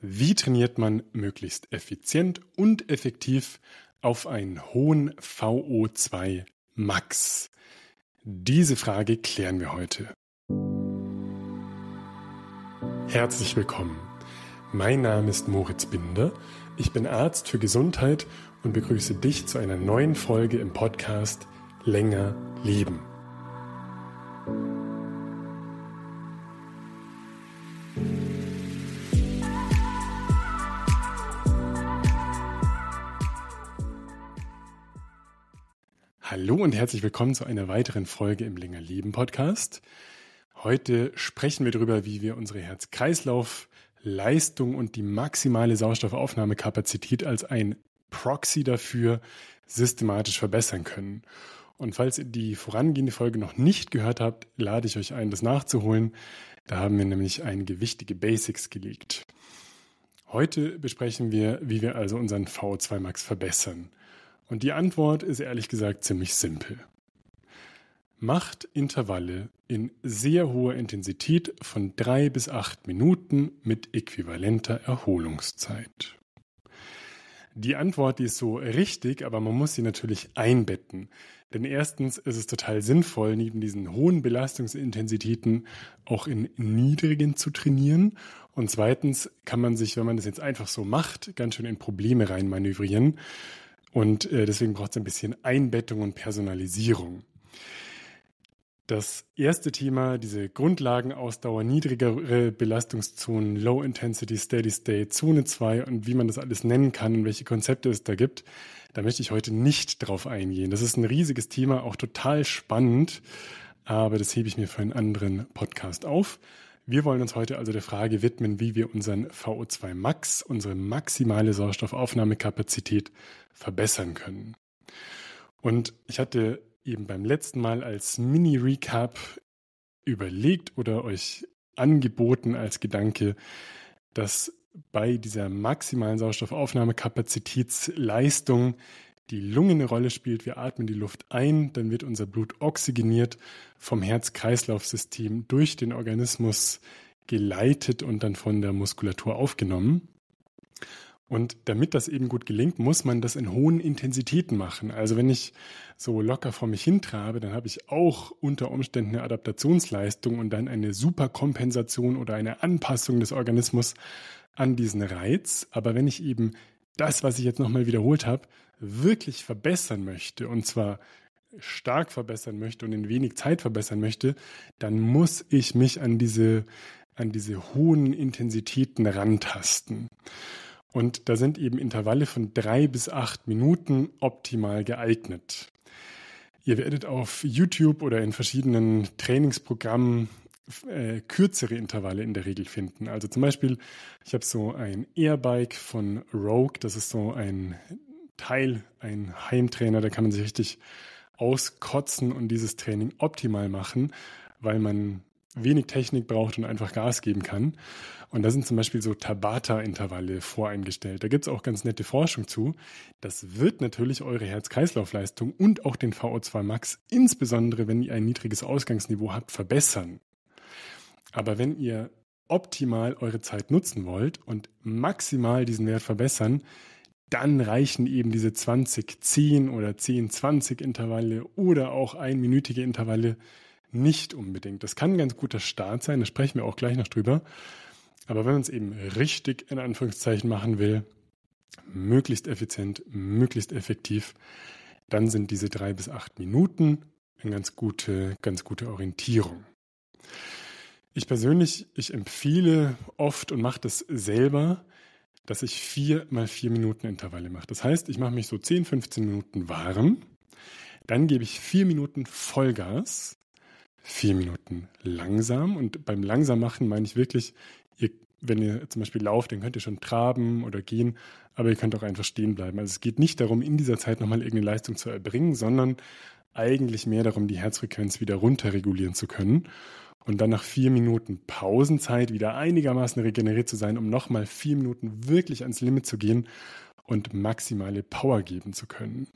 Wie trainiert man möglichst effizient und effektiv auf einen hohen VO2 Max? Diese Frage klären wir heute. Herzlich willkommen. Mein Name ist Moritz Binder. Ich bin Arzt für Gesundheit und begrüße dich zu einer neuen Folge im Podcast Länger Leben. Hallo und herzlich willkommen zu einer weiteren Folge im Länger Leben Podcast. Heute sprechen wir darüber, wie wir unsere Herz-Kreislauf-Leistung und die maximale Sauerstoffaufnahmekapazität als ein Proxy dafür systematisch verbessern können. Und falls ihr die vorangehende Folge noch nicht gehört habt, lade ich euch ein, das nachzuholen. Da haben wir nämlich einige wichtige Basics gelegt. Heute besprechen wir, wie wir also unseren V2 Max verbessern. Und die Antwort ist ehrlich gesagt ziemlich simpel. Macht Intervalle in sehr hoher Intensität von drei bis acht Minuten mit äquivalenter Erholungszeit. Die Antwort, die ist so richtig, aber man muss sie natürlich einbetten. Denn erstens ist es total sinnvoll, neben diesen hohen Belastungsintensitäten auch in niedrigen zu trainieren. Und zweitens kann man sich, wenn man das jetzt einfach so macht, ganz schön in Probleme reinmanövrieren. Und äh, deswegen braucht es ein bisschen Einbettung und Personalisierung. Das erste Thema, diese Grundlagenausdauer, niedrigere Belastungszonen, Low Intensity, Steady State, Zone 2 und wie man das alles nennen kann und welche Konzepte es da gibt, da möchte ich heute nicht drauf eingehen. Das ist ein riesiges Thema, auch total spannend, aber das hebe ich mir für einen anderen Podcast auf. Wir wollen uns heute also der Frage widmen, wie wir unseren VO2 Max, unsere maximale Sauerstoffaufnahmekapazität, verbessern können. Und ich hatte eben beim letzten Mal als Mini-Recap überlegt oder euch angeboten als Gedanke, dass bei dieser maximalen Sauerstoffaufnahmekapazitätsleistung die Lunge eine Rolle spielt. Wir atmen die Luft ein, dann wird unser Blut oxygeniert vom Herz-Kreislauf-System durch den Organismus geleitet und dann von der Muskulatur aufgenommen. Und damit das eben gut gelingt, muss man das in hohen Intensitäten machen. Also wenn ich so locker vor mich hintrabe, dann habe ich auch unter Umständen eine Adaptationsleistung und dann eine Superkompensation oder eine Anpassung des Organismus an diesen Reiz. Aber wenn ich eben das, was ich jetzt nochmal wiederholt habe, wirklich verbessern möchte, und zwar stark verbessern möchte und in wenig Zeit verbessern möchte, dann muss ich mich an diese, an diese hohen Intensitäten rantasten. Und da sind eben Intervalle von drei bis acht Minuten optimal geeignet. Ihr werdet auf YouTube oder in verschiedenen Trainingsprogrammen äh, kürzere Intervalle in der Regel finden. Also zum Beispiel, ich habe so ein Airbike von Rogue, das ist so ein Teil, ein Heimtrainer, da kann man sich richtig auskotzen und dieses Training optimal machen, weil man wenig Technik braucht und einfach Gas geben kann. Und da sind zum Beispiel so Tabata-Intervalle voreingestellt. Da gibt es auch ganz nette Forschung zu. Das wird natürlich eure Herz-Kreislauf-Leistung und auch den VO2 Max, insbesondere wenn ihr ein niedriges Ausgangsniveau habt, verbessern. Aber wenn ihr optimal eure Zeit nutzen wollt und maximal diesen Wert verbessern, dann reichen eben diese 20, 10 oder 10, 20 Intervalle oder auch einminütige Intervalle nicht unbedingt. Das kann ein ganz guter Start sein, da sprechen wir auch gleich noch drüber. Aber wenn man es eben richtig in Anführungszeichen machen will, möglichst effizient, möglichst effektiv, dann sind diese drei bis acht Minuten eine ganz gute, ganz gute Orientierung. Ich persönlich, ich empfehle oft und mache das selber, dass ich vier mal vier Minuten Intervalle mache. Das heißt, ich mache mich so 10, 15 Minuten warm, dann gebe ich vier Minuten Vollgas, vier Minuten langsam. Und beim langsam machen meine ich wirklich, ihr, wenn ihr zum Beispiel lauft, dann könnt ihr schon traben oder gehen, aber ihr könnt auch einfach stehen bleiben. Also es geht nicht darum, in dieser Zeit nochmal irgendeine Leistung zu erbringen, sondern eigentlich mehr darum, die Herzfrequenz wieder runterregulieren zu können und dann nach vier Minuten Pausenzeit wieder einigermaßen regeneriert zu sein, um nochmal vier Minuten wirklich ans Limit zu gehen und maximale Power geben zu können.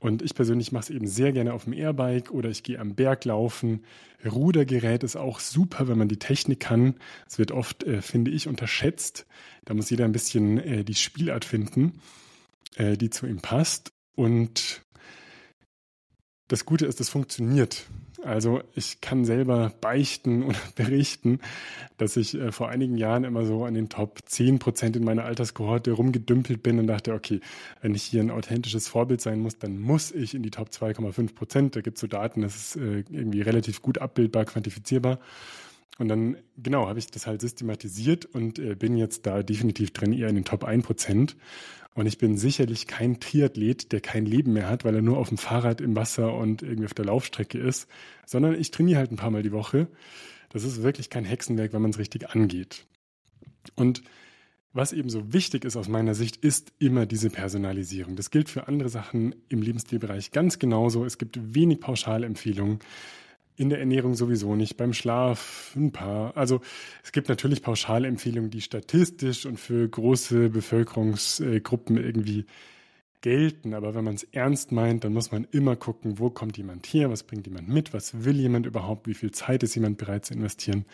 Und ich persönlich mache es eben sehr gerne auf dem Airbike oder ich gehe am Berg laufen. Rudergerät ist auch super, wenn man die Technik kann. Es wird oft, äh, finde ich, unterschätzt. Da muss jeder ein bisschen äh, die Spielart finden, äh, die zu ihm passt. Und das Gute ist, es funktioniert. Also ich kann selber beichten und berichten, dass ich äh, vor einigen Jahren immer so an den Top 10 Prozent in meiner Alterskohorte rumgedümpelt bin und dachte, okay, wenn ich hier ein authentisches Vorbild sein muss, dann muss ich in die Top 2,5 Prozent. Da gibt es so Daten, das ist äh, irgendwie relativ gut abbildbar, quantifizierbar. Und dann, genau, habe ich das halt systematisiert und äh, bin jetzt da definitiv drin, eher in den Top 1%. Und ich bin sicherlich kein Triathlet, der kein Leben mehr hat, weil er nur auf dem Fahrrad, im Wasser und irgendwie auf der Laufstrecke ist, sondern ich trainiere halt ein paar Mal die Woche. Das ist wirklich kein Hexenwerk, wenn man es richtig angeht. Und was eben so wichtig ist aus meiner Sicht, ist immer diese Personalisierung. Das gilt für andere Sachen im Lebensstilbereich ganz genauso. Es gibt wenig Pauschalempfehlungen in der Ernährung sowieso nicht, beim Schlaf ein paar. Also es gibt natürlich Pauschalempfehlungen, die statistisch und für große Bevölkerungsgruppen irgendwie gelten. Aber wenn man es ernst meint, dann muss man immer gucken, wo kommt jemand her, was bringt jemand mit, was will jemand überhaupt, wie viel Zeit ist jemand bereit zu investieren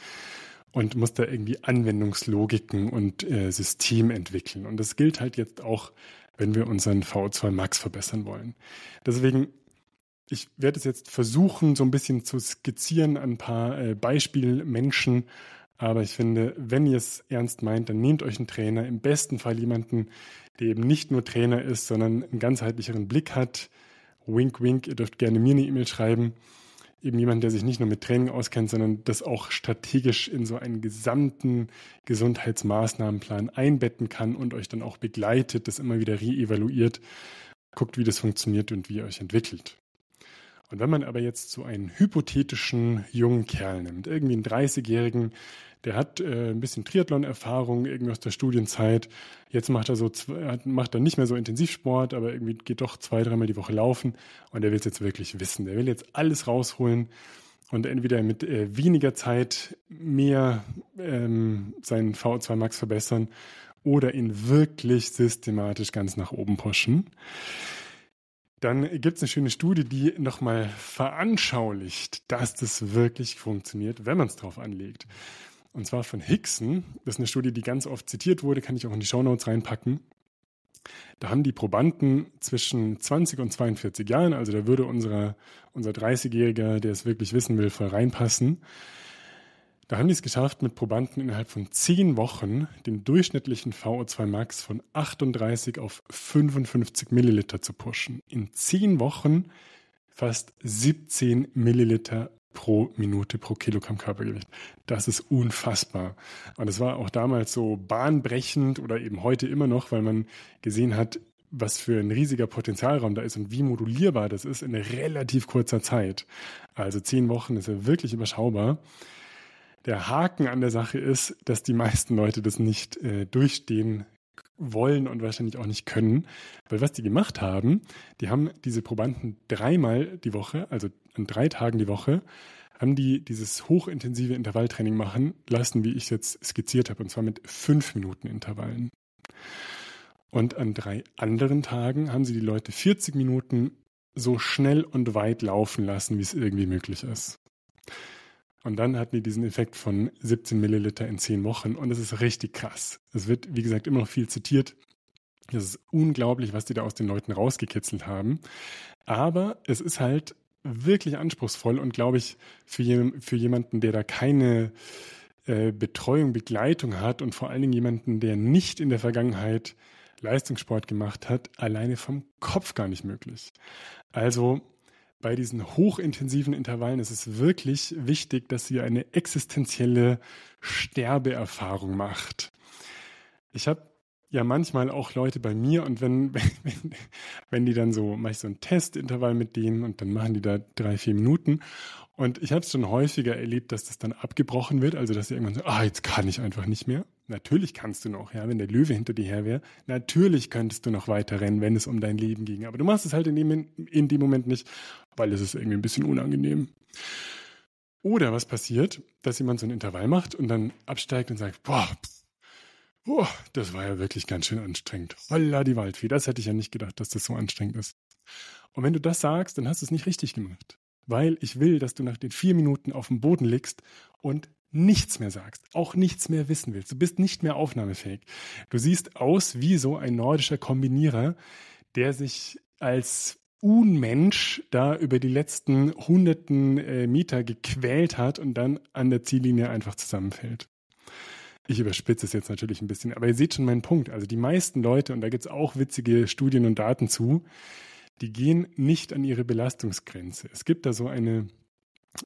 und muss da irgendwie Anwendungslogiken und äh, System entwickeln. Und das gilt halt jetzt auch, wenn wir unseren VO2 Max verbessern wollen. Deswegen ich werde es jetzt versuchen, so ein bisschen zu skizzieren, ein paar äh, Beispielmenschen. Aber ich finde, wenn ihr es ernst meint, dann nehmt euch einen Trainer, im besten Fall jemanden, der eben nicht nur Trainer ist, sondern einen ganzheitlicheren Blick hat. Wink, wink, ihr dürft gerne mir eine E-Mail schreiben. Eben jemand, der sich nicht nur mit Training auskennt, sondern das auch strategisch in so einen gesamten Gesundheitsmaßnahmenplan einbetten kann und euch dann auch begleitet, das immer wieder reevaluiert, guckt, wie das funktioniert und wie ihr euch entwickelt. Und wenn man aber jetzt so einen hypothetischen jungen Kerl nimmt, irgendwie einen 30-Jährigen, der hat äh, ein bisschen Triathlon-Erfahrung, irgendwie aus der Studienzeit. Jetzt macht er so macht er nicht mehr so Intensivsport, aber irgendwie geht doch zwei, dreimal die Woche laufen und der will es jetzt wirklich wissen. Der will jetzt alles rausholen und entweder mit äh, weniger Zeit mehr ähm, seinen VO2 Max verbessern oder ihn wirklich systematisch ganz nach oben pushen dann gibt es eine schöne Studie, die nochmal veranschaulicht, dass das wirklich funktioniert, wenn man es drauf anlegt. Und zwar von Hickson. Das ist eine Studie, die ganz oft zitiert wurde, kann ich auch in die Shownotes reinpacken. Da haben die Probanden zwischen 20 und 42 Jahren, also da würde unser, unser 30-Jähriger, der es wirklich wissen will, voll reinpassen, da haben die es geschafft, mit Probanden innerhalb von zehn Wochen den durchschnittlichen VO2 Max von 38 auf 55 Milliliter zu pushen. In zehn Wochen fast 17 Milliliter pro Minute pro Kilogramm Körpergewicht. Das ist unfassbar. Und es war auch damals so bahnbrechend oder eben heute immer noch, weil man gesehen hat, was für ein riesiger Potenzialraum da ist und wie modulierbar das ist in relativ kurzer Zeit. Also zehn Wochen ist ja wirklich überschaubar der Haken an der Sache ist, dass die meisten Leute das nicht äh, durchstehen wollen und wahrscheinlich auch nicht können. Weil was die gemacht haben, die haben diese Probanden dreimal die Woche, also an drei Tagen die Woche, haben die dieses hochintensive Intervalltraining machen lassen, wie ich es jetzt skizziert habe, und zwar mit fünf Minuten Intervallen. Und an drei anderen Tagen haben sie die Leute 40 Minuten so schnell und weit laufen lassen, wie es irgendwie möglich ist. Und dann hatten die diesen Effekt von 17 Milliliter in 10 Wochen und es ist richtig krass. Es wird, wie gesagt, immer noch viel zitiert. Das ist unglaublich, was die da aus den Leuten rausgekitzelt haben. Aber es ist halt wirklich anspruchsvoll und glaube ich, für, für jemanden, der da keine äh, Betreuung, Begleitung hat und vor allen Dingen jemanden, der nicht in der Vergangenheit Leistungssport gemacht hat, alleine vom Kopf gar nicht möglich. Also bei diesen hochintensiven Intervallen ist es wirklich wichtig, dass ihr eine existenzielle Sterbeerfahrung macht. Ich habe ja manchmal auch Leute bei mir und wenn, wenn, wenn die dann so, mache ich so einen Testintervall mit denen und dann machen die da drei, vier Minuten. Und ich habe es schon häufiger erlebt, dass das dann abgebrochen wird, also dass sie irgendwann so, ah, jetzt kann ich einfach nicht mehr. Natürlich kannst du noch, ja, wenn der Löwe hinter dir her wäre, natürlich könntest du noch weiter rennen, wenn es um dein Leben ging. Aber du machst es halt in dem, in dem Moment nicht weil es ist irgendwie ein bisschen unangenehm. Oder was passiert, dass jemand so ein Intervall macht und dann absteigt und sagt, boah, oh, das war ja wirklich ganz schön anstrengend. Holla die Waldfee, das hätte ich ja nicht gedacht, dass das so anstrengend ist. Und wenn du das sagst, dann hast du es nicht richtig gemacht. Weil ich will, dass du nach den vier Minuten auf dem Boden liegst und nichts mehr sagst, auch nichts mehr wissen willst. Du bist nicht mehr aufnahmefähig. Du siehst aus wie so ein nordischer Kombinierer, der sich als Unmensch da über die letzten hunderten äh, Meter gequält hat und dann an der Ziellinie einfach zusammenfällt. Ich überspitze es jetzt natürlich ein bisschen, aber ihr seht schon meinen Punkt. Also die meisten Leute, und da gibt es auch witzige Studien und Daten zu, die gehen nicht an ihre Belastungsgrenze. Es gibt da so eine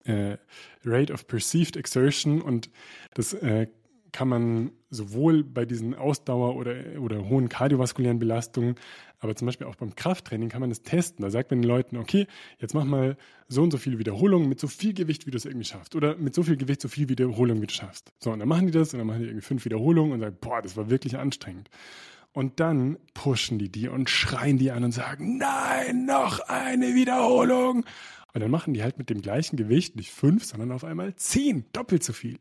äh, Rate of Perceived Exertion und das äh, kann man sowohl bei diesen Ausdauer- oder, oder hohen kardiovaskulären Belastungen, aber zum Beispiel auch beim Krafttraining kann man das testen. Da sagt man den Leuten, okay, jetzt mach mal so und so viele Wiederholungen mit so viel Gewicht, wie du es irgendwie schaffst. Oder mit so viel Gewicht, so viel Wiederholungen, wie du schaffst. So, und dann machen die das und dann machen die irgendwie fünf Wiederholungen und sagen, boah, das war wirklich anstrengend. Und dann pushen die die und schreien die an und sagen, nein, noch eine Wiederholung. Und dann machen die halt mit dem gleichen Gewicht nicht fünf, sondern auf einmal zehn, doppelt so viel.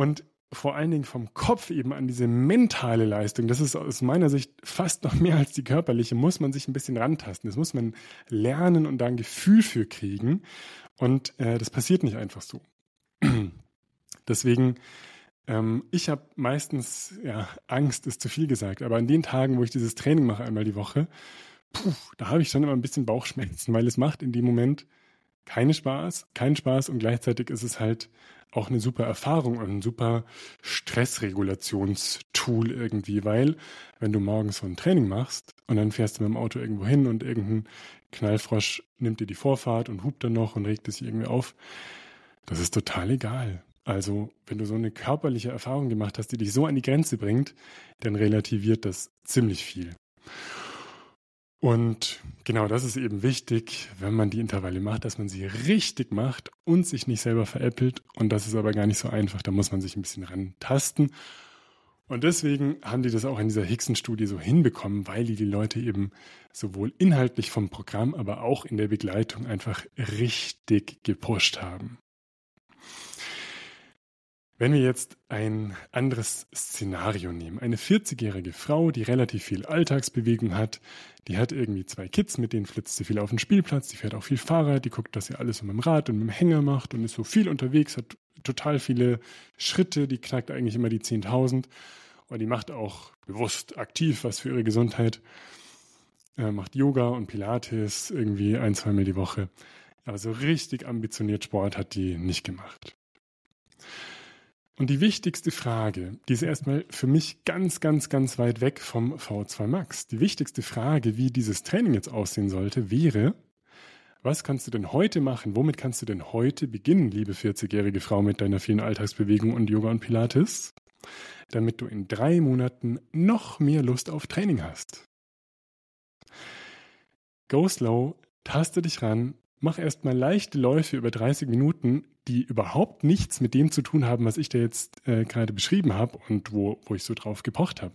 Und vor allen Dingen vom Kopf eben an diese mentale Leistung, das ist aus meiner Sicht fast noch mehr als die körperliche, muss man sich ein bisschen rantasten. Das muss man lernen und da ein Gefühl für kriegen. Und äh, das passiert nicht einfach so. Deswegen, ähm, ich habe meistens, ja, Angst ist zu viel gesagt, aber an den Tagen, wo ich dieses Training mache einmal die Woche, puh, da habe ich schon immer ein bisschen Bauchschmerzen, weil es macht in dem Moment keinen Spaß, keinen Spaß und gleichzeitig ist es halt auch eine super Erfahrung und ein super Stressregulationstool irgendwie, weil wenn du morgens so ein Training machst und dann fährst du mit dem Auto irgendwo hin und irgendein Knallfrosch nimmt dir die Vorfahrt und hupt dann noch und regt dich irgendwie auf, das ist total egal. Also, wenn du so eine körperliche Erfahrung gemacht hast, die dich so an die Grenze bringt, dann relativiert das ziemlich viel. Und genau das ist eben wichtig, wenn man die Intervalle macht, dass man sie richtig macht und sich nicht selber veräppelt. Und das ist aber gar nicht so einfach, da muss man sich ein bisschen rantasten. Und deswegen haben die das auch in dieser Hickson-Studie so hinbekommen, weil die die Leute eben sowohl inhaltlich vom Programm, aber auch in der Begleitung einfach richtig gepusht haben. Wenn wir jetzt ein anderes Szenario nehmen, eine 40-jährige Frau, die relativ viel Alltagsbewegung hat, die hat irgendwie zwei Kids, mit denen flitzt sie viel auf den Spielplatz, die fährt auch viel Fahrrad, die guckt, dass sie alles mit dem Rad und mit dem Hänger macht und ist so viel unterwegs, hat total viele Schritte, die knackt eigentlich immer die 10.000 und die macht auch bewusst aktiv was für ihre Gesundheit, äh, macht Yoga und Pilates irgendwie ein, zweimal die Woche. Also richtig ambitioniert Sport hat die nicht gemacht. Und die wichtigste Frage, die ist erstmal für mich ganz, ganz, ganz weit weg vom V2 Max. Die wichtigste Frage, wie dieses Training jetzt aussehen sollte, wäre, was kannst du denn heute machen? Womit kannst du denn heute beginnen, liebe 40-jährige Frau mit deiner vielen Alltagsbewegung und Yoga und Pilates, damit du in drei Monaten noch mehr Lust auf Training hast? Go slow, taste dich ran, mach erstmal leichte Läufe über 30 Minuten, die überhaupt nichts mit dem zu tun haben, was ich da jetzt äh, gerade beschrieben habe und wo, wo ich so drauf gepocht habe.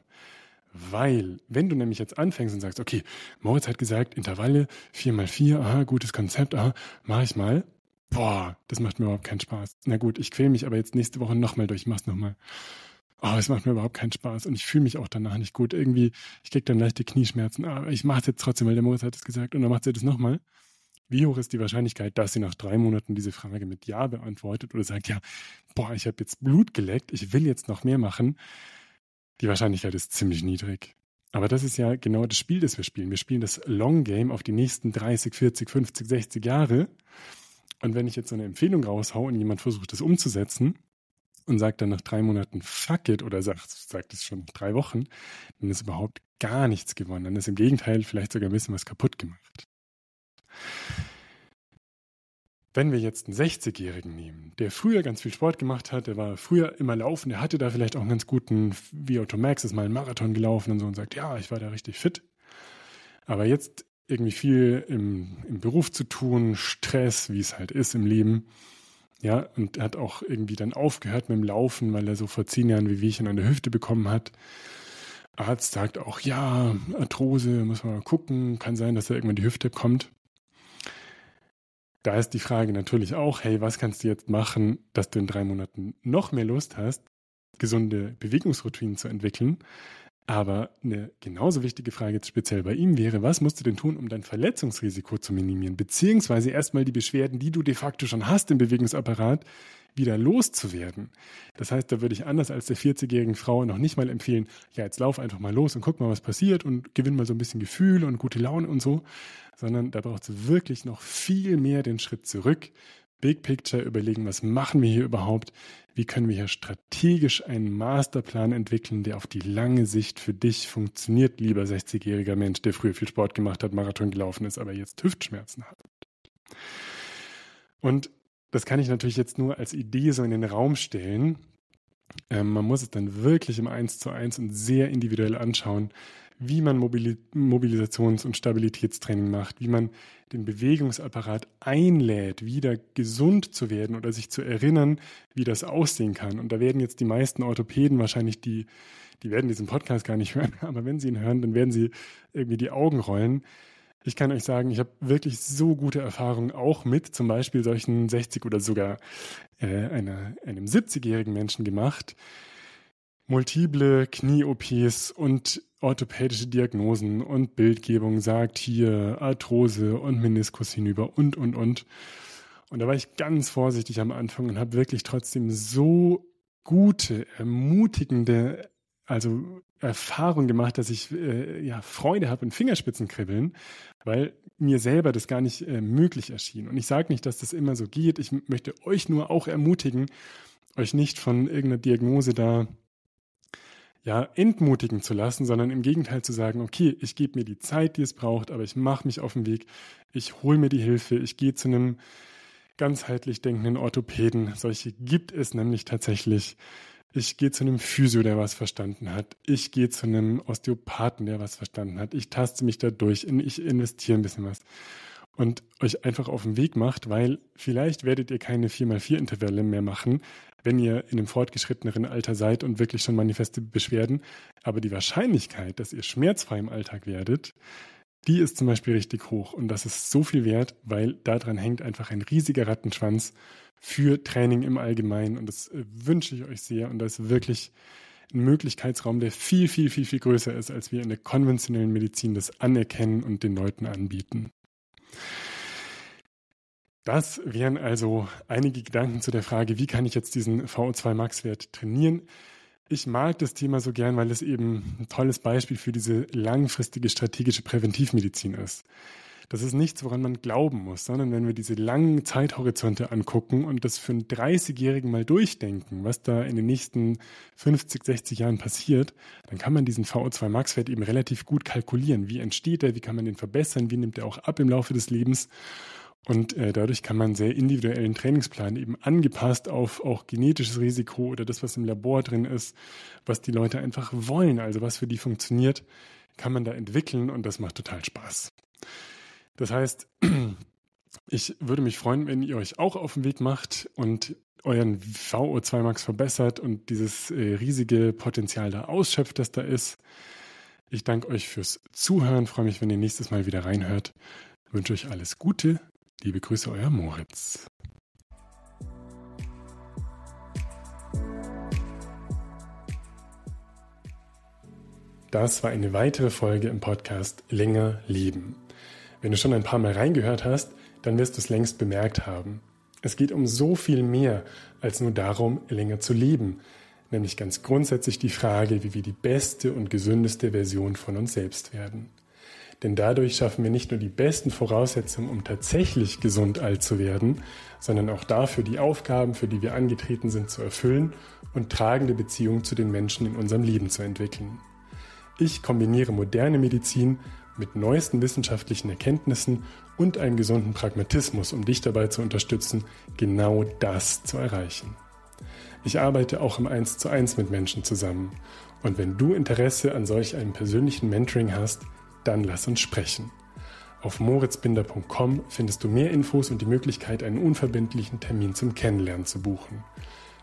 Weil, wenn du nämlich jetzt anfängst und sagst, okay, Moritz hat gesagt, Intervalle 4x4, aha, gutes Konzept, aha, mach ich mal. Boah, das macht mir überhaupt keinen Spaß. Na gut, ich quäle mich aber jetzt nächste Woche nochmal durch, mach's nochmal. Oh, es macht mir überhaupt keinen Spaß und ich fühle mich auch danach nicht gut. Irgendwie, ich krieg dann leichte Knieschmerzen, aber ah, ich mach's jetzt trotzdem, weil der Moritz hat es gesagt und dann macht er das nochmal. Wie hoch ist die Wahrscheinlichkeit, dass sie nach drei Monaten diese Frage mit Ja beantwortet oder sagt, ja, boah, ich habe jetzt Blut geleckt, ich will jetzt noch mehr machen? Die Wahrscheinlichkeit ist ziemlich niedrig. Aber das ist ja genau das Spiel, das wir spielen. Wir spielen das Long Game auf die nächsten 30, 40, 50, 60 Jahre. Und wenn ich jetzt so eine Empfehlung raushaue und jemand versucht, das umzusetzen und sagt dann nach drei Monaten Fuck it oder sagt, sagt es schon nach drei Wochen, dann ist überhaupt gar nichts gewonnen. Dann ist im Gegenteil vielleicht sogar ein bisschen was kaputt gemacht. Wenn wir jetzt einen 60-Jährigen nehmen, der früher ganz viel Sport gemacht hat, der war früher immer laufen, der hatte da vielleicht auch einen ganz guten, wie Otto Max ist mal einen Marathon gelaufen und so und sagt, ja, ich war da richtig fit. Aber jetzt irgendwie viel im, im Beruf zu tun, Stress, wie es halt ist im Leben. Ja, und hat auch irgendwie dann aufgehört mit dem Laufen, weil er so vor zehn Jahren wie Wehchen an der Hüfte bekommen hat. Arzt sagt auch, ja, Arthrose, muss man mal gucken, kann sein, dass er irgendwann die Hüfte kommt. Da ist die Frage natürlich auch, hey, was kannst du jetzt machen, dass du in drei Monaten noch mehr Lust hast, gesunde Bewegungsroutinen zu entwickeln? Aber eine genauso wichtige Frage jetzt speziell bei ihm wäre, was musst du denn tun, um dein Verletzungsrisiko zu minimieren? Beziehungsweise erstmal die Beschwerden, die du de facto schon hast im Bewegungsapparat, wieder loszuwerden. Das heißt, da würde ich anders als der 40-jährigen Frau noch nicht mal empfehlen, ja, jetzt lauf einfach mal los und guck mal, was passiert und gewinn mal so ein bisschen Gefühl und gute Laune und so, sondern da braucht es wirklich noch viel mehr den Schritt zurück. Big Picture überlegen, was machen wir hier überhaupt? Wie können wir hier strategisch einen Masterplan entwickeln, der auf die lange Sicht für dich funktioniert, lieber 60-jähriger Mensch, der früher viel Sport gemacht hat, Marathon gelaufen ist, aber jetzt Hüftschmerzen hat. Und das kann ich natürlich jetzt nur als Idee so in den Raum stellen. Ähm, man muss es dann wirklich im Eins zu eins und sehr individuell anschauen, wie man Mobili Mobilisations- und Stabilitätstraining macht, wie man den Bewegungsapparat einlädt, wieder gesund zu werden oder sich zu erinnern, wie das aussehen kann. Und da werden jetzt die meisten Orthopäden wahrscheinlich die, die werden diesen Podcast gar nicht hören, aber wenn sie ihn hören, dann werden sie irgendwie die Augen rollen. Ich kann euch sagen, ich habe wirklich so gute Erfahrungen auch mit zum Beispiel solchen 60 oder sogar äh, einer, einem 70-jährigen Menschen gemacht. Multiple Knie-OPs und orthopädische Diagnosen und Bildgebung sagt hier Arthrose und Meniskus hinüber und, und, und. Und da war ich ganz vorsichtig am Anfang und habe wirklich trotzdem so gute, ermutigende, also Erfahrung gemacht, dass ich äh, ja, Freude habe in Fingerspitzenkribbeln, weil mir selber das gar nicht äh, möglich erschien. Und ich sage nicht, dass das immer so geht. Ich möchte euch nur auch ermutigen, euch nicht von irgendeiner Diagnose da ja, entmutigen zu lassen, sondern im Gegenteil zu sagen, okay, ich gebe mir die Zeit, die es braucht, aber ich mache mich auf den Weg, ich hole mir die Hilfe, ich gehe zu einem ganzheitlich denkenden Orthopäden. Solche gibt es nämlich tatsächlich. Ich gehe zu einem Physio, der was verstanden hat. Ich gehe zu einem Osteopathen, der was verstanden hat. Ich taste mich da durch. Ich investiere ein bisschen was. Und euch einfach auf den Weg macht, weil vielleicht werdet ihr keine 4x4-Intervalle mehr machen, wenn ihr in einem fortgeschritteneren Alter seid und wirklich schon manifeste Beschwerden. Aber die Wahrscheinlichkeit, dass ihr schmerzfrei im Alltag werdet, die ist zum Beispiel richtig hoch und das ist so viel wert, weil daran hängt einfach ein riesiger Rattenschwanz für Training im Allgemeinen und das äh, wünsche ich euch sehr und da ist wirklich ein Möglichkeitsraum, der viel, viel, viel, viel größer ist, als wir in der konventionellen Medizin das anerkennen und den Leuten anbieten. Das wären also einige Gedanken zu der Frage, wie kann ich jetzt diesen VO2 Max-Wert trainieren? Ich mag das Thema so gern, weil es eben ein tolles Beispiel für diese langfristige strategische Präventivmedizin ist. Das ist nichts, woran man glauben muss, sondern wenn wir diese langen Zeithorizonte angucken und das für einen 30-Jährigen mal durchdenken, was da in den nächsten 50, 60 Jahren passiert, dann kann man diesen VO2-Max-Wert eben relativ gut kalkulieren. Wie entsteht er? Wie kann man den verbessern? Wie nimmt er auch ab im Laufe des Lebens? Und äh, dadurch kann man sehr individuellen Trainingsplan eben angepasst auf auch genetisches Risiko oder das, was im Labor drin ist, was die Leute einfach wollen, also was für die funktioniert, kann man da entwickeln und das macht total Spaß. Das heißt, ich würde mich freuen, wenn ihr euch auch auf den Weg macht und euren VO2 Max verbessert und dieses äh, riesige Potenzial da ausschöpft, das da ist. Ich danke euch fürs Zuhören, freue mich, wenn ihr nächstes Mal wieder reinhört. Ich wünsche euch alles Gute Liebe Grüße, euer Moritz. Das war eine weitere Folge im Podcast Länger Leben. Wenn du schon ein paar Mal reingehört hast, dann wirst du es längst bemerkt haben. Es geht um so viel mehr als nur darum, länger zu leben, nämlich ganz grundsätzlich die Frage, wie wir die beste und gesündeste Version von uns selbst werden. Denn dadurch schaffen wir nicht nur die besten Voraussetzungen, um tatsächlich gesund alt zu werden, sondern auch dafür, die Aufgaben, für die wir angetreten sind, zu erfüllen und tragende Beziehungen zu den Menschen in unserem Leben zu entwickeln. Ich kombiniere moderne Medizin mit neuesten wissenschaftlichen Erkenntnissen und einem gesunden Pragmatismus, um dich dabei zu unterstützen, genau das zu erreichen. Ich arbeite auch im 1 zu 1 mit Menschen zusammen. Und wenn du Interesse an solch einem persönlichen Mentoring hast, dann lass uns sprechen. Auf moritzbinder.com findest du mehr Infos und die Möglichkeit, einen unverbindlichen Termin zum Kennenlernen zu buchen.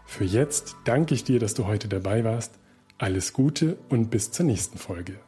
Für jetzt danke ich dir, dass du heute dabei warst. Alles Gute und bis zur nächsten Folge.